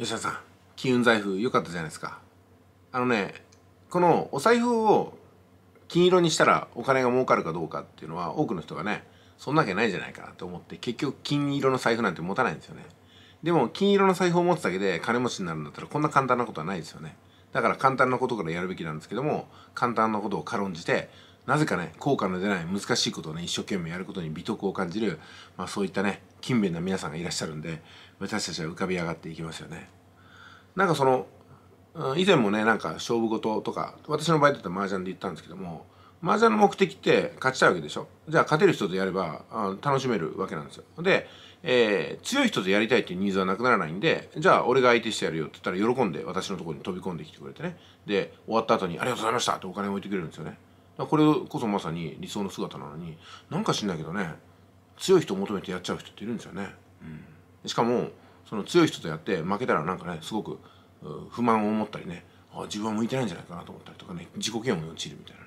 吉田さん金運財布良かったじゃないですかあのねこのお財布を金色にしたらお金が儲かるかどうかっていうのは多くの人がねそんなわけないじゃないかなと思って結局金色の財布なんて持たないんですよねでも金色の財布を持つだけで金持ちになるんだったらこんな簡単なことはないですよねだから簡単なことからやるべきなんですけども簡単なことを軽んじてなぜかね、効果の出ない難しいことをね、一生懸命やることに美徳を感じる、まあそういったね、勤勉な皆さんがいらっしゃるんで、私たちは浮かび上がっていきますよね。なんかその、以前もね、なんか勝負事とか、私の場合だったら麻雀で言ったんですけども、麻雀の目的って勝ちたいわけでしょじゃあ勝てる人とやればあ楽しめるわけなんですよ。で、えー、強い人とやりたいっていうニーズはなくならないんで、じゃあ俺が相手してやるよって言ったら喜んで私のところに飛び込んできてくれてね。で、終わった後にありがとうございましたってお金を置いてくれるんですよね。これこそまさに理想の姿なのになんか知んないけどね強い人を求めてやっちゃう人っているんですよね、うん、しかもその強い人とやって負けたらなんかねすごく不満を持ったりねあ自分は向いてないんじゃないかなと思ったりとかね自己嫌悪に陥るみたいな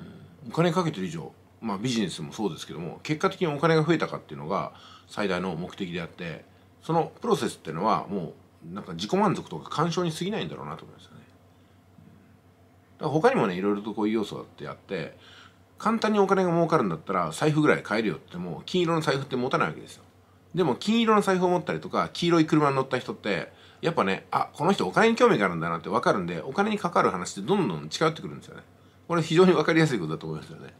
ね、うん、お金かけてる以上まあビジネスもそうですけども結果的にお金が増えたかっていうのが最大の目的であってそのプロセスっていうのはもうなんか自己満足とか干渉に過ぎないんだろうなと思いますよねだから他にもねいろいろとこういう要素ってあって簡単にお金が儲かるんだったら財布ぐらい買えるよっても金色の財布って持たないわけですよでも金色の財布を持ったりとか黄色い車に乗った人ってやっぱねあこの人お金に興味があるんだなって分かるんでお金にかかる話ってどんどん近寄ってくるんですよねこれ非常に分かりやすいことだと思いますよね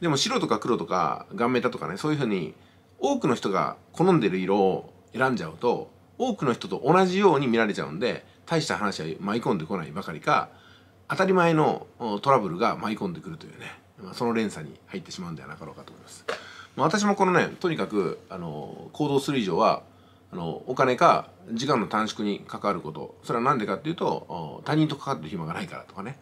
でも白とか黒とか顔面だとかねそういうふうに多くの人が好んでる色を選んじゃうと多くの人と同じように見られちゃうんで大した話は舞い込んでこないばかりか当たり前のトラブルが舞い込んでくるというね、まその連鎖に入ってしまうんではなかろうかと思います。まあ、私もこのねとにかくあの行動する以上はあのお金か時間の短縮に関わることそれは何でかっていうと他人と関わってる暇がないからとかね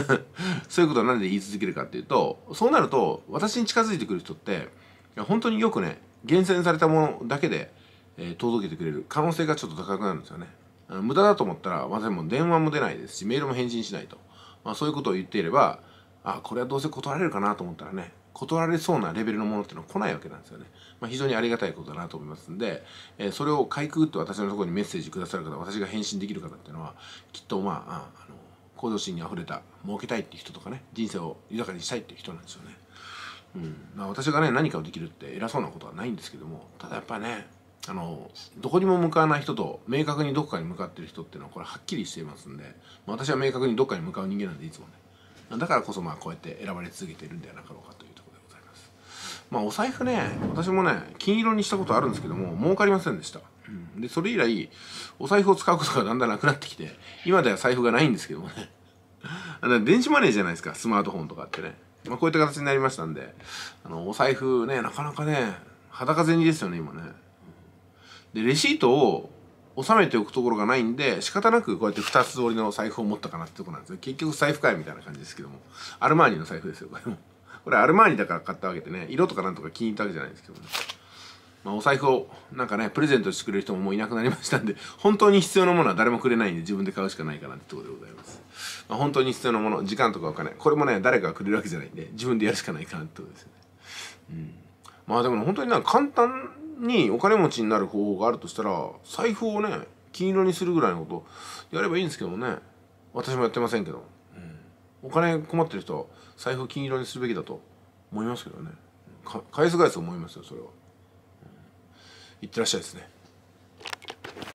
そういうことは何で言い続けるかっていうとそうなると私に近づいてくる人って本当によくね厳選されたものだけで、えー、届けてくれる可能性がちょっと高くなるんですよね。無駄だと思ったら、まあ、でも電話も出ないですし、メールも返信しないと。まあ、そういうことを言っていれば、あ、これはどうせ断られるかなと思ったらね、断られそうなレベルのものっていうのは来ないわけなんですよね。まあ、非常にありがたいことだなと思いますんで、えー、それをかいくぐって私のところにメッセージくださる方、私が返信できる方っていうのは、きっとまあ、あの、向上心に溢れた、儲けたいっていう人とかね、人生を豊かにしたいっていう人なんですよね。うんまあ、私がね、何かをできるって偉そうなことはないんですけども、ただやっぱね、あのどこにも向かわない人と明確にどこかに向かってる人っていうのはこれはっきりしていますんで、まあ、私は明確にどっかに向かう人間なんでいつもねだからこそまあこうやって選ばれ続けてるんではなかろうかというところでございますまあお財布ね私もね金色にしたことあるんですけども儲かりませんでした、うん、でそれ以来お財布を使うことがだんだんなくなってきて今では財布がないんですけどもね 電子マネーじゃないですかスマートフォンとかってね、まあ、こういった形になりましたんであのお財布ねなかなかね裸銭ですよね今ねでレシートを納めておくところがないんで仕方なくこうやって2つ折りの財布を持ったかなってとこなんですね結局財布会みたいな感じですけどもアルマーニの財布ですよこれもこれアルマーニだから買ったわけでね色とかなんとか気に入ったわけじゃないんですけども、ね、まあ、お財布をなんかねプレゼントしてくれる人ももういなくなりましたんで 本当に必要なものは誰もくれないんで自分で買うしかないかなってとこでございます、まあ、本当に必要なもの時間とかお金これもね誰かがくれるわけじゃないんで自分でやるしかないかなってことですよねうんまあでも本当になんか簡単にお金持ちになる方法があるとしたら財布をね金色にするぐらいのことやればいいんですけどもね私もやってませんけど、うん、お金困ってる人は財布金色にするべきだと思いますけどね返す返す思いますよそれは、うん、いってらっしゃいですね